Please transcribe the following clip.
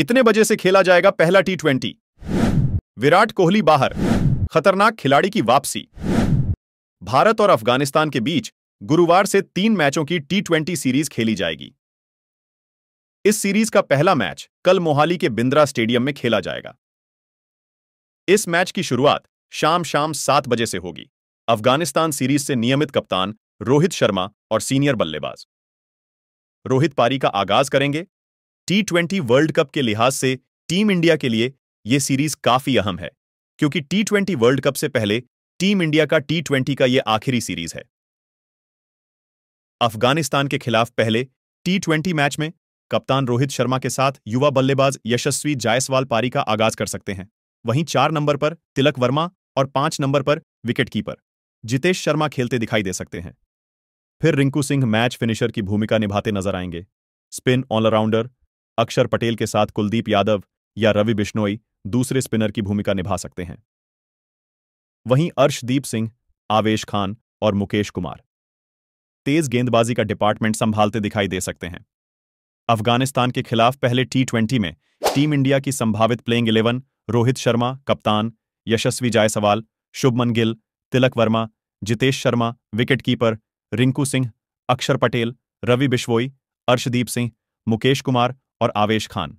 इतने बजे से खेला जाएगा पहला टी ट्वेंटी विराट कोहली बाहर खतरनाक खिलाड़ी की वापसी भारत और अफगानिस्तान के बीच गुरुवार से तीन मैचों की टी ट्वेंटी सीरीज खेली जाएगी इस सीरीज का पहला मैच कल मोहाली के बिंद्रा स्टेडियम में खेला जाएगा इस मैच की शुरुआत शाम शाम सात बजे से होगी अफगानिस्तान सीरीज से नियमित कप्तान रोहित शर्मा और सीनियर बल्लेबाज रोहित पारी का आगाज करेंगे टी ट्वेंटी वर्ल्ड कप के लिहाज से टीम इंडिया के लिए ये सीरीज काफी अहम है क्योंकि टी ट्वेंटी वर्ल्ड कप से पहले टीम इंडिया का टी ट्वेंटी का ये आखिरी सीरीज है अफगानिस्तान के खिलाफ पहले टी ट्वेंटी मैच में कप्तान रोहित शर्मा के साथ युवा बल्लेबाज यशस्वी जायसवाल पारी का आगाज कर सकते हैं वहीं चार नंबर पर तिलक वर्मा और पांच नंबर पर विकेटकीपर जितेश शर्मा खेलते दिखाई दे सकते हैं फिर रिंकू सिंह मैच फिनिशर की भूमिका निभाते नजर आएंगे स्पिन ऑलराउंडर अक्षर पटेल के साथ कुलदीप यादव या रवि बिश्नोई दूसरे स्पिनर की भूमिका निभा सकते हैं वहीं अर्शदीप सिंह आवेश खान और मुकेश कुमार तेज गेंदबाजी का डिपार्टमेंट संभालते दिखाई दे सकते हैं अफगानिस्तान के खिलाफ पहले टी ट्वेंटी में टीम इंडिया की संभावित प्लेइंग इलेवन रोहित शर्मा कप्तान यशस्वी जायसवाल शुभमन गिल तिलक वर्मा जितेश शर्मा विकेटकीपर रिंकू सिंह अक्षर पटेल रवि बिश्वोई अर्शदीप सिंह मुकेश कुमार और आवेश खान